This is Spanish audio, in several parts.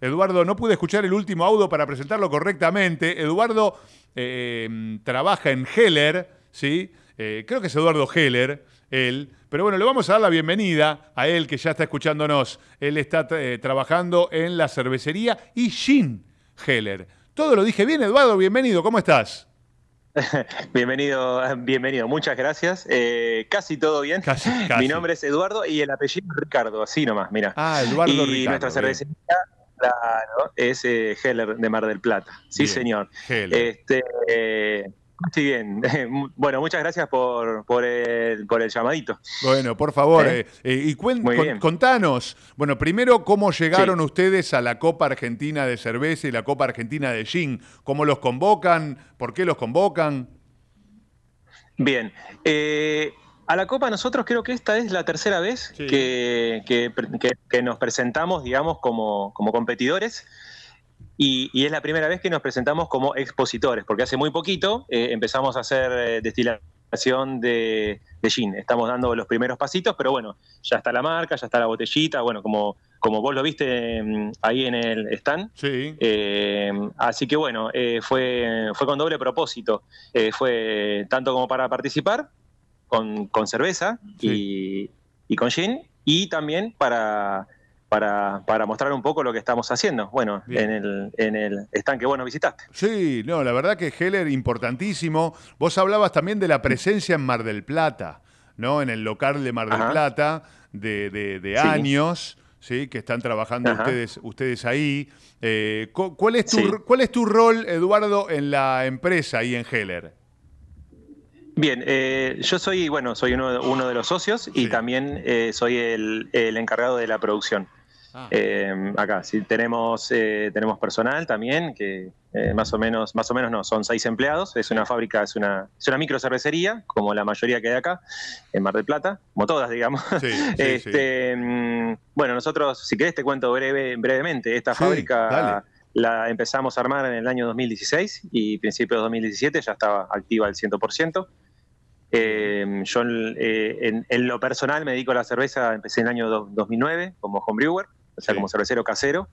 Eduardo, no pude escuchar el último audio para presentarlo correctamente. Eduardo eh, em, trabaja en Heller, ¿sí? Eh, creo que es Eduardo Heller, él. Pero bueno, le vamos a dar la bienvenida a él que ya está escuchándonos. Él está eh, trabajando en la cervecería y Jean Heller. Todo lo dije bien, Eduardo, bienvenido, ¿cómo estás? Bienvenido, bienvenido, muchas gracias. casi todo bien. Mi nombre es Eduardo y el apellido es Ricardo, así nomás, mira. Ah, Eduardo y Nuestra cervecería Claro, es eh, Heller de Mar del Plata. Sí, señor. Este, eh, sí, bien. Bueno, muchas gracias por, por, el, llamadito. Bueno, por favor. Eh, y contanos, bueno, primero, ¿cómo llegaron ustedes a la Copa Argentina de Cerveza y la Copa Argentina de Gin? ¿Cómo los convocan? ¿Por qué los convocan? Bien. Eh, a la Copa nosotros creo que esta es la tercera vez que, nos presentamos, digamos, como, competidores. Y, es la primera vez que nos presentamos como expositores, porque hace muy poquito eh, empezamos a hacer eh, destilación de, de, gin. Estamos dando los primeros pasitos, pero bueno, ya está la marca, ya está la botellita, bueno, como, como vos lo viste mm, ahí en el stand. Sí. Eh, así que bueno, fue, fue con doble propósito. fue tanto como para participar con, cerveza y, con gin, y también para, para, para, mostrar un poco lo que estamos haciendo, bueno, en el, en el stand bueno visitaste. Sí, no, la verdad que Heller, importantísimo. Vos hablabas también de la presencia en Mar del Plata, ¿no? En el local de Mar del Plata de, años. ¿sí? que están trabajando ustedes, ustedes ahí. Eh, ¿cuál, es tu, ¿Cuál es tu rol, Eduardo, en la empresa y en Heller? Bien, eh, yo soy, bueno, soy uno, de los socios y también eh, soy el, encargado de la producción. Ah. Eh, acá, sí, tenemos, tenemos personal también, que más o menos, más o menos no, son seis empleados, es una fábrica, es una, es una micro cervecería, como la mayoría que hay acá, en Mar del Plata, como todas, digamos. Este, mm, bueno, nosotros, si querés te cuento breve, brevemente, esta fábrica... la empezamos a armar en el año 2016 y principios de 2017 ya estaba activa al 100%. Eh, yo eh, en, lo personal me dedico a la cerveza, empecé en el año 2009 como homebrewer, o sea, como cervecero casero,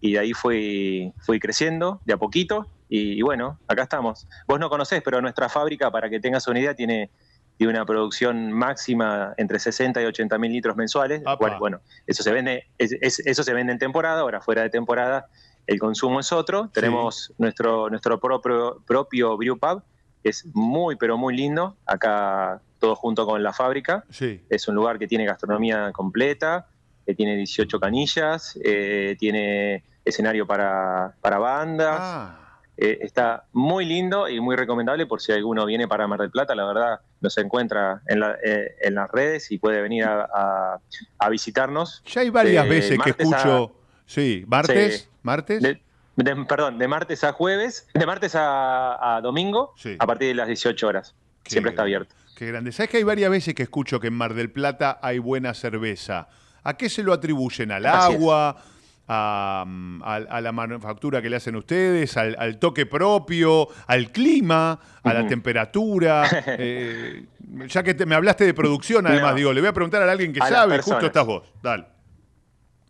y de ahí fui, fui creciendo de a poquito, y, bueno, acá estamos. Vos no conocés, pero nuestra fábrica, para que tengas una idea, tiene, tiene una producción máxima entre 60 y 80 mil litros mensuales, bueno, eso se, vende, es, eso se vende en temporada, ahora fuera de temporada el consumo es otro, tenemos nuestro, nuestro propio, propio brew pub, es muy, pero muy lindo, acá todo junto con la fábrica. Es un lugar que tiene gastronomía completa, que tiene 18 canillas, eh, tiene escenario para, bandas. Ah. Eh, está muy lindo y muy recomendable por si alguno viene para Mar del Plata, la verdad nos encuentra en, eh, las redes y puede venir a, visitarnos. Ya hay varias veces que escucho, sí, martes, martes perdón, de martes a jueves, de martes a, domingo, a partir de las 18 horas. Siempre está abierto. Qué grande. ¿Sabes que hay varias veces que escucho que en Mar del Plata hay buena cerveza? ¿A qué se lo atribuyen? ¿Al agua? A, la manufactura que le hacen ustedes, al, toque propio, al clima, a la temperatura. Eh, ya que me hablaste de producción, además, digo, le voy a preguntar a alguien que sabe, justo estás vos. Dale.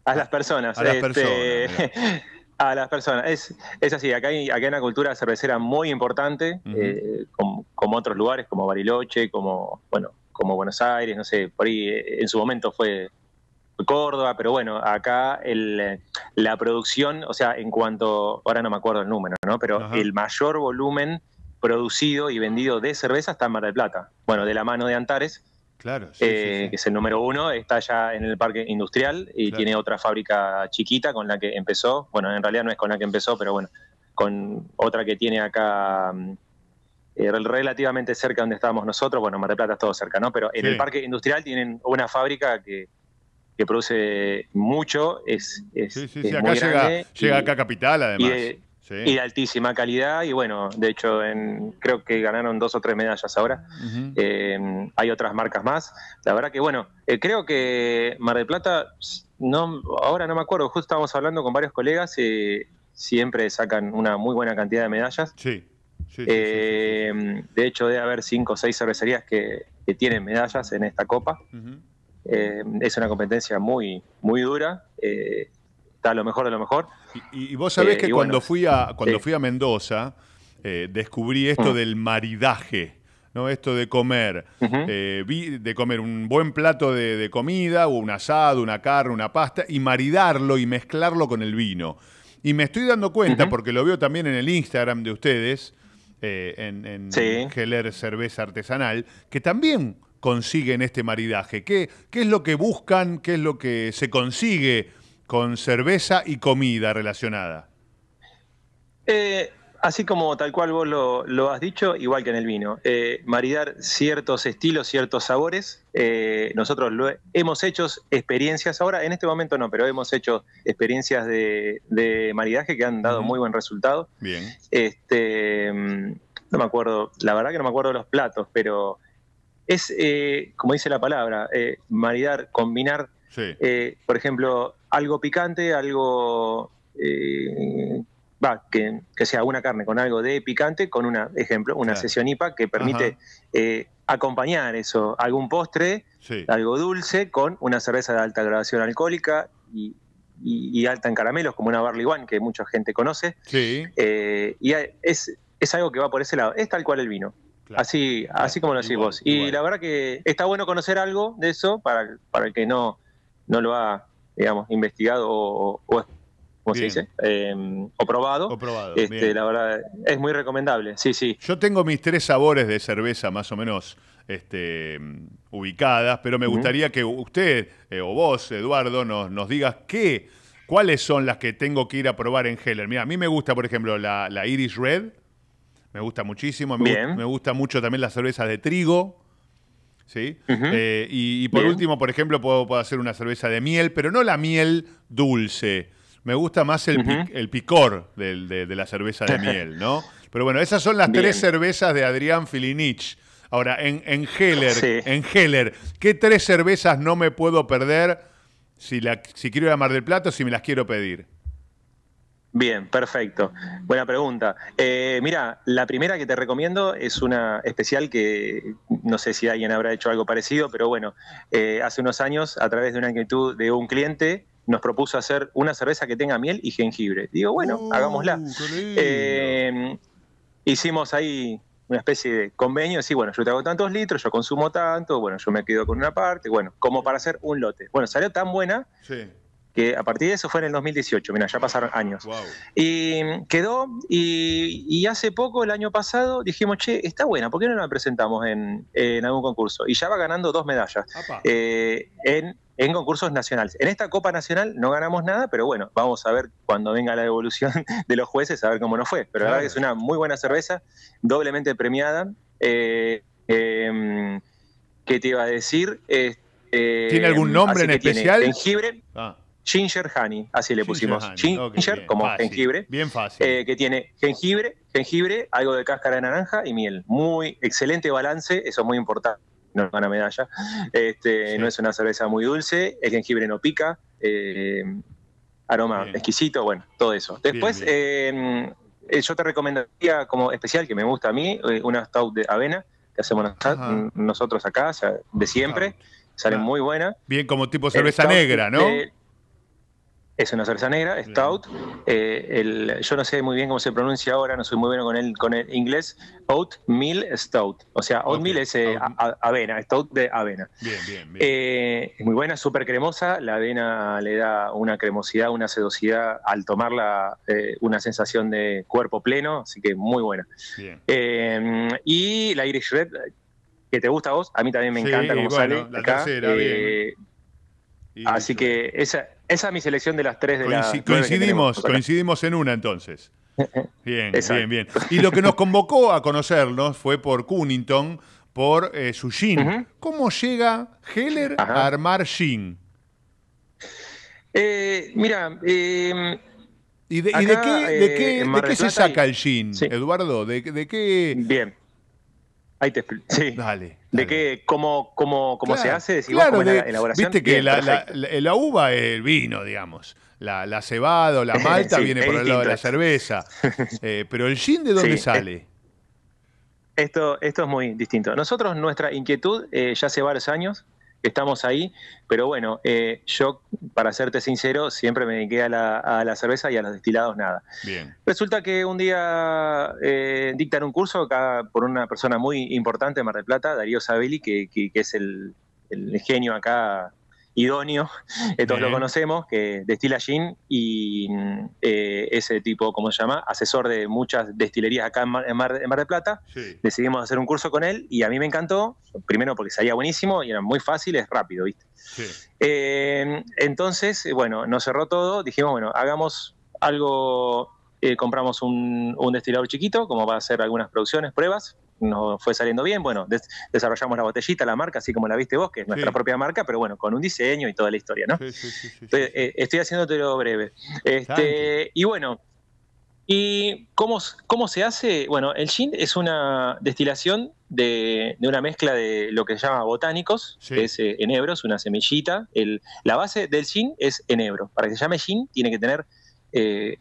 A las personas. A las este, personas. a las personas. Es, es así, acá hay, acá una cultura cervecera muy importante, eh, como, otros lugares, como Bariloche, como, bueno, como Buenos Aires, no sé, por ahí eh, en su momento fue Córdoba, pero bueno, acá el, la producción, o sea, en cuanto, ahora no me acuerdo el número, ¿no? Pero el mayor volumen producido y vendido de cerveza está en Mar del Plata. Bueno, de la mano de Antares, Claro, eh, que es el número uno, está ya en el parque industrial y tiene otra fábrica chiquita con la que empezó. Bueno, en realidad no es con la que empezó, pero bueno, con otra que tiene acá mm, eh, relativamente cerca donde estábamos nosotros. Bueno, Mar del Plata es todo cerca, ¿no? Pero en el parque industrial tienen una fábrica que, produce mucho, es, es, sí, sí, sí. acá muy llega, llega acá a Capital, además y de altísima calidad. Y bueno, de hecho, creo que ganaron dos o tres medallas ahora. Eh, hay otras marcas más. La verdad que, bueno, eh, creo que Mar del Plata, no, ahora no me acuerdo, justo estábamos hablando con varios colegas y siempre sacan una muy buena cantidad de medallas. Sí. sí, eh, de hecho, debe haber cinco o seis cervecerías que, tienen medallas en esta copa. es una competencia muy, muy dura está lo mejor de lo mejor. Y, vos sabés eh, que cuando, fui a, cuando fui a Mendoza, eh, descubrí esto del maridaje. ¿no? Esto de comer, eh, de comer un buen plato de, comida, o un asado, una carne, una pasta, y maridarlo y mezclarlo con el vino. Y me estoy dando cuenta, porque lo veo también en el Instagram de ustedes, en, en Cerveza Artesanal, que también consiguen este maridaje. ¿Qué, ¿Qué es lo que buscan? ¿Qué es lo que se consigue con cerveza y comida relacionada. Eh, así como tal cual vos lo, has dicho, igual que en el vino, eh, maridar ciertos estilos, ciertos sabores. Eh, nosotros hemos hecho experiencias, ahora en este momento no, pero hemos hecho experiencias de, maridaje que han dado muy buen resultado. Bien. Este, mm, no me acuerdo, la verdad que no me acuerdo de los platos, pero es, como dice la palabra, maridar, combinar eh, por ejemplo, algo picante, algo. Eh, que, sea una carne con algo de picante, con una, ejemplo, una sesión IPA que permite eh, acompañar eso, algún postre, algo dulce, con una cerveza de alta gradación alcohólica y, alta en caramelos, como una Barley One que mucha gente conoce. Eh, y es, algo que va por ese lado. Es tal cual el vino. así, así como lo decís vos. Y la verdad que está bueno conocer algo de eso para, para el que no, no lo ha, digamos, investigado o, em, probado. Este, la verdad, es muy recomendable, sí, sí. Yo tengo mis tres sabores de cerveza más o menos este, ubicadas, pero me gustaría que usted eh, o vos, Eduardo, nos, nos digas qué, cuáles son las que tengo que ir a probar en Heller. Mira, a mí me gusta, por ejemplo, la, la Iris Red, me gusta muchísimo, me, Bien. me gusta mucho también las cervezas de trigo. ¿sí? Eh, y, por último, por ejemplo, puedo, hacer una cerveza de miel, pero no la miel dulce. Me gusta más el, el picor de, la cerveza de miel, ¿no? Pero bueno, esas son las tres cervezas de Adrián Filinich. Ahora, en, en Heller, en Heller, ¿qué tres cervezas no me puedo perder si, la, si quiero ir a Mar del Plato, si me las quiero pedir? Bien, perfecto. Buena pregunta. Eh, mira, la primera que te recomiendo es una especial que no sé si alguien habrá hecho algo parecido, pero bueno, eh, hace unos años, a través de una inquietud de un cliente, nos propuso hacer una cerveza que tenga miel y jengibre. Digo, bueno, uh, hagámosla. Em, hicimos ahí una especie de convenio, así, bueno, yo te hago tantos litros, yo consumo tanto, bueno, yo me quedo con una parte, bueno, como para hacer un lote. Bueno, salió tan buena que a partir de eso fue en el 2018, mira, ya pasaron años. Y quedó, y, hace poco, el año pasado, dijimos, che, está buena, ¿por qué no la presentamos en, algún concurso? Y ya va ganando dos medallas eh, en, concursos nacionales. En esta Copa Nacional no ganamos nada, pero bueno, vamos a ver cuando venga la devolución de los jueces, a ver cómo nos fue. Pero la verdad que es una muy buena cerveza, doblemente premiada. Eh, em, ¿Qué te iba a decir? Este, ¿Tiene algún em, nombre en especial? Jengibre. Ah. Ginger Honey, así le pusimos. Ginger, como jengibre. Bien fácil. Eh, que tiene jengibre, jengibre, algo de cáscara de naranja y miel. Muy excelente balance, eso es muy importante. No una medalla. Este, No es una cerveza muy dulce, el jengibre no pica, eh, aroma exquisito, bueno, todo eso. Después, em, eh, yo te recomendaría como especial, que me gusta a mí, una stout de avena que hacemos nosotros acá, de siempre. Sale muy buena. Bien, como tipo cerveza negra, ¿no? Es una cerveza negra, stout. Eh, yo no sé muy bien cómo se pronuncia ahora, no soy muy bueno con el, con el inglés. Oatmeal stout. O sea, oatmeal es eh, avena, stout de avena. Bien, bien, bien. Eh, es muy buena, súper cremosa. La avena le da una cremosidad, una sedosidad al tomarla, una sensación de cuerpo pleno, así que muy buena. Bien. y la Irish Red, que te gusta a vos, a mí también me encanta cómo sale. La Tercera, bien. Así que esa esa es mi selección de las tres de la Coincidimos, coincidimos en una entonces. Bien, bien, bien. Y lo que nos convocó a conocernos fue por Cunnington, por eh, su jean. ¿Cómo llega Heller a armar jean? Eh, mira, em, ¿Y, de, qué, de eh, de qué se saca el jean, Eduardo? ¿De, de qué, bien. Ahí te sí. Dale. ¿De qué? ¿Cómo, cómo, cómo se hace? Si la elaboración. Viste que la, uva es el vino, digamos. La, la cebada o la malta viene por el lado de la cerveza. Eh, pero el gin, ¿de dónde sale? Esto, esto es muy distinto. Nosotros, nuestra inquietud, eh, ya hace varios años, estamos ahí, pero bueno, eh, yo, para serte sincero, siempre me dediqué a la, cerveza y a los destilados nada. Bien. Resulta que un día eh, dictan un curso acá por una persona muy importante de Mar del Plata, Darío Sabelli, que, que, que es el, el genio acá idóneo, eh, todos lo conocemos, que destila gin y eh, ese tipo, ¿cómo se llama? Asesor de muchas destilerías acá en Mar, en de Plata. Decidimos hacer un curso con él y a mí me encantó, primero porque salía buenísimo y era muy fácil, es rápido, ¿viste? Eh, entonces, bueno, nos cerró todo, dijimos, bueno, hagamos algo, compramos un, un destilador chiquito, como va a hacer algunas producciones, pruebas no fue saliendo bien. Bueno, desarrollamos la botellita, la marca, así como la viste vos, que es nuestra propia marca, pero bueno, con un diseño y toda la historia, ¿no? Estoy eh, haciendo todo breve. Este, y bueno, ¿y cómo, cómo se hace? Bueno, el gin es una destilación de, una mezcla de lo que se llama botánicos, que es eh, enebro, es una semillita. la base del gin es enebro. Para que se llame gin, tiene que tener eh,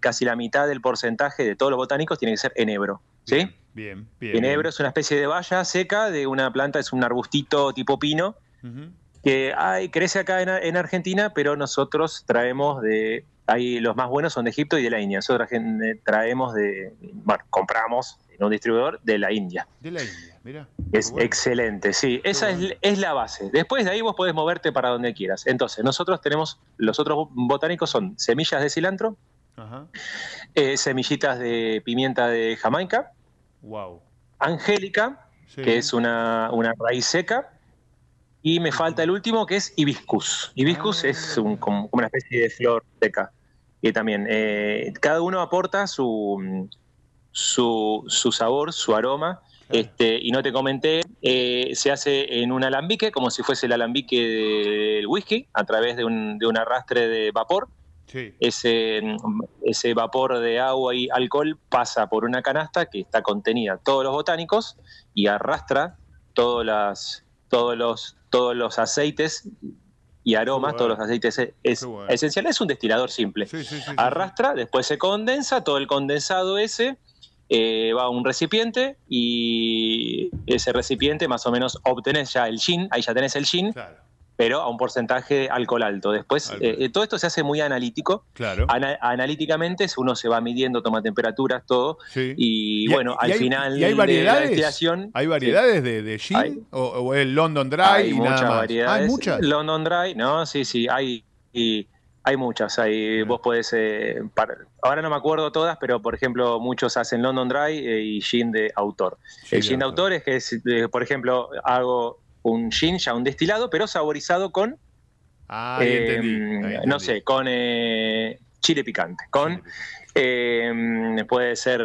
casi la mitad del porcentaje de todos los botánicos tiene que ser enebro. ¿Sí? Bien, bien. Ginebro es una especie de valla seca de una planta, es un arbustito tipo pino, que crece acá en, Argentina, pero nosotros traemos de. Ahí los más buenos son de Egipto y de la India. Nosotros eh, traemos de. Bueno, compramos en un distribuidor de la India. De la India, mira. Es excelente, sí. Esa es, la base. Después de ahí vos podés moverte para donde quieras. Entonces, nosotros tenemos. Los otros botánicos son semillas de cilantro, eh, semillitas de pimienta de Jamaica. Wow. Angélica, que es una, raíz seca. Y me falta el último, que es hibiscus. Hibiscus ah. es como una especie de flor seca. Y también, eh, cada uno aporta su, su, sabor, su aroma. Este, y no te comenté, eh, se hace en un alambique, como si fuese el alambique del whisky, a través de un, de un arrastre de vapor. Ese, ese vapor de agua y alcohol pasa por una canasta que está contenida todos los botánicos y arrastra todos las, todos, los, todos los aceites y aromas, todos los aceites e-, es, esenciales. Es un destilador simple. arrastra, después se condensa, todo el condensado ese eh, va a un recipiente y ese recipiente más o menos obtenés ya el gin, ahí ya tenés el gin. Claro pero a un porcentaje alcohol alto. Después, eh, eh, todo esto se hace muy analítico. Claro. analíticamente uno se va midiendo, toma temperaturas, todo. Y, bueno, al final ¿y hay variedades? de ¿Hay variedades de, gin? o, o, el London Dry? Hay muchas variedades. ¿Hay muchas? London Dry, no, sí, sí, hay... hay muchas, hay, vos podés, eh, ahora no me acuerdo todas, pero por ejemplo muchos hacen London Dry y gin de autor. el gin de autor es que, por ejemplo, hago un gin, ya un destilado, pero saborizado con. Ah, eh, entendí, no sé, con eh, chile picante. Con. Eh, puede ser.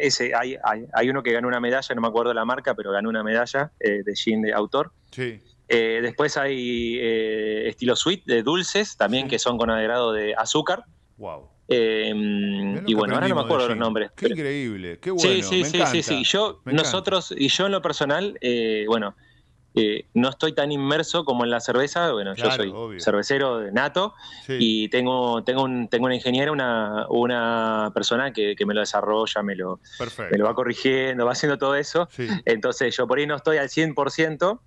ese hay, hay, uno que ganó una medalla, no me acuerdo la marca, pero ganó una medalla de gin de autor. Sí. después hay estilo sweet de dulces también que son con agrado de azúcar. Wow. y bueno, ahora no me acuerdo los nombres. Qué increíble, qué bueno. Sí, sí, sí, sí, sí. Yo, nosotros, y yo en lo personal, bueno, no estoy tan inmerso como en la cerveza. Bueno, yo soy cervecero de nato y tengo, tengo, un, tengo una ingeniera, una, una persona que, me lo desarrolla, me lo, lo va corrigiendo, va haciendo todo eso. Entonces yo por ahí no estoy al 100%.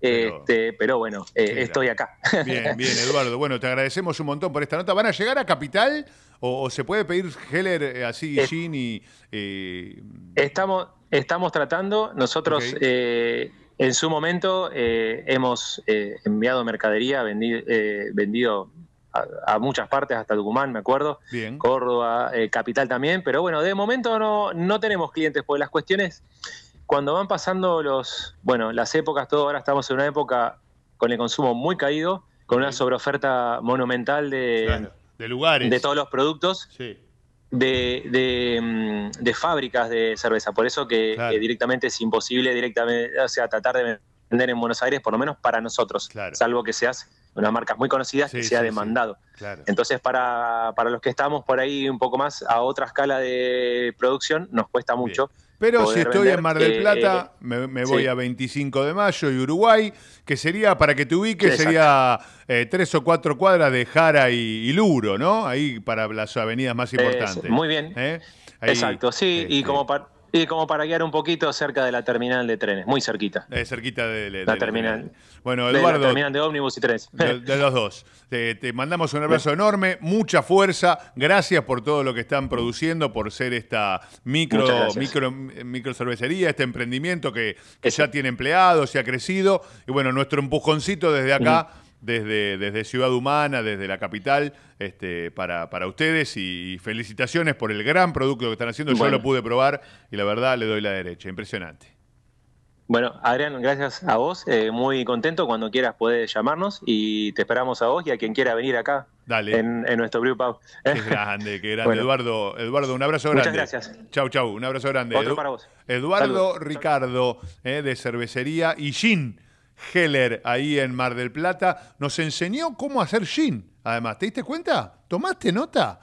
Este, pero, bueno, eh, estoy acá. Bien, bien, Eduardo. Bueno, te agradecemos un montón por esta nota. ¿Van a llegar a Capital o, se puede pedir Heller eh, así, eh. y...? Estamos, estamos tratando. Nosotros en su momento eh, hemos eh, enviado mercadería, eh, vendido, a, muchas partes, hasta Tucumán, me acuerdo, Bien. Córdoba, Capital también, pero bueno, de momento no, no tenemos clientes, por las cuestiones, cuando van pasando los, bueno, las épocas, todo ahora estamos en una época con el consumo muy caído, con una sobreoferta monumental de, lugares. De todos los productos. de, mm, de fábricas de cerveza. Por eso que, directamente es imposible directamente, o sea, tratar de vender en Buenos Aires, por lo menos para nosotros, salvo que seas unas marcas muy conocidas que sea demandado. Entonces, para, para, los que estamos por ahí un poco más a otra escala de producción, nos cuesta mucho. Pero si estoy en Mar del eh, Plata, eh, me, voy a 25 de mayo y Uruguay, que sería, para que te ubiques, sería eh, tres o cuatro cuadras de Jara y, Luro, ¿no? Ahí para las avenidas más importantes. muy bien. Exacto, sí, y como para y como para guiar un poquito cerca de la terminal de trenes, muy cerquita. cerquita de, la terminal. bueno, Eduardo. De la ómnibus y trenes. De, los dos. Te, mandamos un abrazo enorme, mucha fuerza. Gracias por todo lo que están produciendo, por ser esta micro, micro, micro cervecería, este emprendimiento que, ya tiene empleados y ha crecido. Y bueno, nuestro empujoncito desde acá desde, Ciudad Humana, desde la capital, este, para, para ustedes y, felicitaciones por el gran producto que están haciendo. Yo lo pude probar y la verdad le doy la derecha, impresionante. Bueno, Adrián, gracias a vos, eh, muy contento, cuando quieras puedes llamarnos y te esperamos a vos y a quien quiera venir acá En, nuestro Brew Qué grande, qué grande. Eduardo, Eduardo, un abrazo grande. Muchas gracias. Chau, chau, un abrazo grande. Otro para vos. Eduardo Ricardo, eh, de Cervecería y Gin Heller, ahí en Mar del Plata. Nos enseñó cómo hacer gin, además. ¿Te diste cuenta? ¿Tomaste nota?